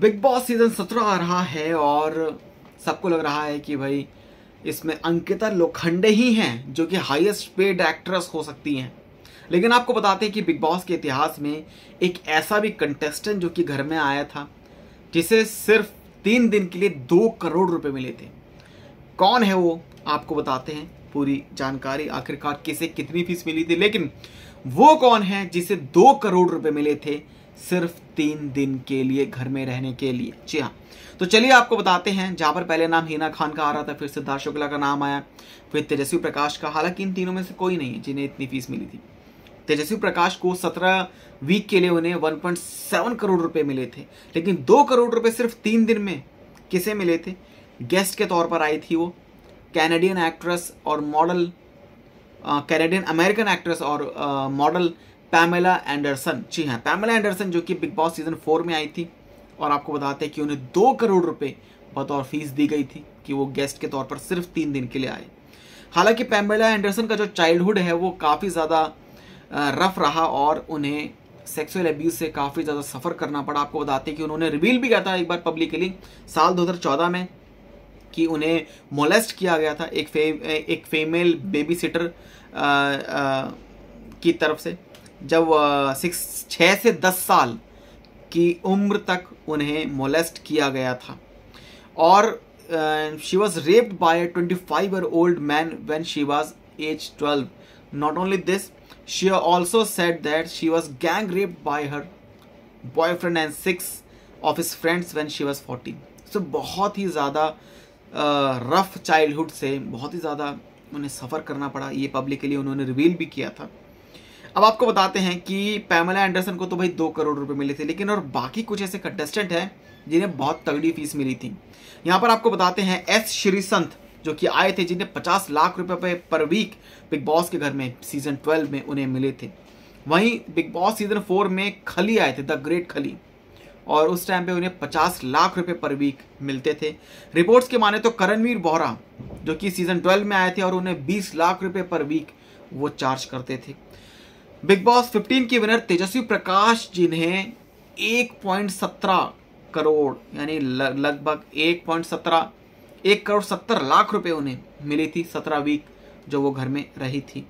big boss season सत्रह आ रहा है और सबको लग रहा है कि भाई इसमें अंकिता लोखंडे ही हैं जो कि हाईएस्ट पेड एक्ट्रेस हो सकती हैं लेकिन आपको बताते हैं कि बिग बॉस के इतिहास में एक ऐसा भी कंटेस्टेंट जो कि घर में आया था जिसे सिर्फ तीन दिन के लिए दो करोड़ रुपए मिले थे कौन है वो आपको बताते हैं पूरी जानकारी आखिरकार किसे कितनी फीस मिली थी लेकिन वो कौन है जिसे दो करोड़ रुपए मिले थे सिर्फ तीन दिन के लिए घर में रहने के लिए जी हाँ तो चलिए आपको बताते हैं जहाँ पर पहले नाम हीना खान का आ रहा था फिर सिद्धार्थ शुक्ला का नाम आया फिर तेजस्वी प्रकाश का हालांकि इन तीनों में से कोई नहीं है जिन्हें इतनी फीस मिली थी तेजस्वी प्रकाश को सत्रह वीक के लिए उन्हें 1.7 करोड़ रुपए मिले थे लेकिन दो करोड़ रुपए सिर्फ तीन दिन में किसे मिले थे गेस्ट के तौर पर आई थी वो कैनेडियन एक्ट्रेस और मॉडल कैनेडियन अमेरिकन एक्ट्रेस और मॉडल पैमेला एंडरसन जी हाँ पैमेला एंडरसन जो कि बिग बॉस सीजन फोर में आई थी और आपको बताते हैं कि उन्हें दो करोड़ रुपए बतौर फीस दी गई थी कि वो गेस्ट के तौर पर सिर्फ तीन दिन के लिए आए हालांकि पैमेला एंडरसन का जो चाइल्डहुड है वो काफ़ी ज़्यादा रफ रहा और उन्हें सेक्सुअल एब्यूज से काफ़ी ज़्यादा सफ़र करना पड़ा आपको बताते हैं कि उन्होंने रिवील भी किया था एक बार पब्लिकली साल 2014 में कि उन्हें मोलेस्ट किया गया था एक फे, एक फीमेल बेबी सिटर की तरफ से जब सिक्स छः से दस साल की उम्र तक उन्हें मोलेस्ट किया गया था और she was raped by a twenty five year old man when she was age twelve not only this she also said that she was gang raped by her boyfriend and six of his friends when she was fourteen so बहुत ही ज़्यादा rough childhood से बहुत ही ज़्यादा उन्हें सफ़र करना पड़ा ये पब्लिकली उन्होंने रिवील भी किया था अब आपको बताते हैं कि पैमला एंडरसन को तो भाई दो करोड़ रुपए मिले थे लेकिन और बाकी कुछ ऐसे कंटेस्टेंट हैं जिन्हें बहुत तगड़ी फीस मिली थी यहाँ पर आपको बताते हैं एस श्रीसंत जो कि आए थे जिन्हें पचास लाख रुपए पर वीक बिग बॉस के घर में सीजन ट्वेल्व में उन्हें मिले थे वहीं बिग बॉस सीजन फोर में खली आए थे द ग्रेट खली और उस टाइम पे उन्हें 50 लाख रुपए पर वीक मिलते थे रिपोर्ट्स के माने तो करणवीर बोहरा जो कि सीजन 12 में आए थे और उन्हें 20 लाख रुपए पर वीक वो चार्ज करते थे बिग बॉस 15 की विनर तेजस्वी प्रकाश जिन्हें 1.17 करोड़ यानी लगभग 1.17 एक करोड़ सत्तर लाख रुपए उन्हें मिली थी सत्रह वीक जो वो घर में रही थी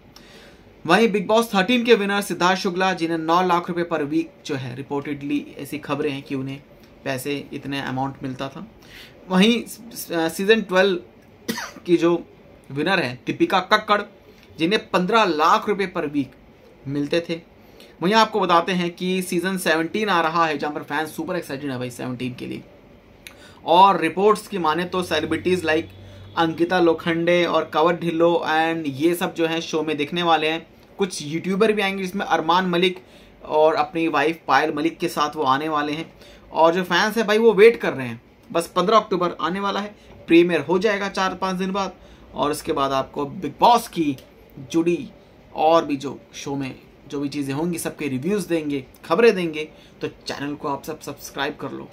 वहीं बिग बॉस 13 के विनर सिद्धार्थ शुक्ला जिन्हें 9 लाख रुपए पर वीक जो है रिपोर्टेडली ऐसी खबरें हैं कि उन्हें पैसे इतने अमाउंट मिलता था वहीं सीजन 12 की जो विनर है दीपिका कक्कड़ जिन्हें 15 लाख रुपए पर वीक मिलते थे वहीं आपको बताते हैं कि सीज़न 17 आ रहा है जहाँ पर फैंस सुपर एक्साइटेड है भाई 17 के लिए और रिपोर्ट्स की माने तो सेलिब्रिटीज़ लाइक अंकिता लोखंडे और कवर ढिल्लो एंड ये सब जो है शो में देखने वाले हैं कुछ यूट्यूबर भी आएंगे जिसमें अरमान मलिक और अपनी वाइफ पायल मलिक के साथ वो आने वाले हैं और जो फैंस हैं भाई वो वेट कर रहे हैं बस पंद्रह अक्टूबर आने वाला है प्रीमियर हो जाएगा चार पाँच दिन बाद और उसके बाद आपको बिग बॉस की जुड़ी और भी जो शो में जो भी चीज़ें होंगी सबके रिव्यूज़ देंगे खबरें देंगे तो चैनल को आप सब सब्सक्राइब कर लो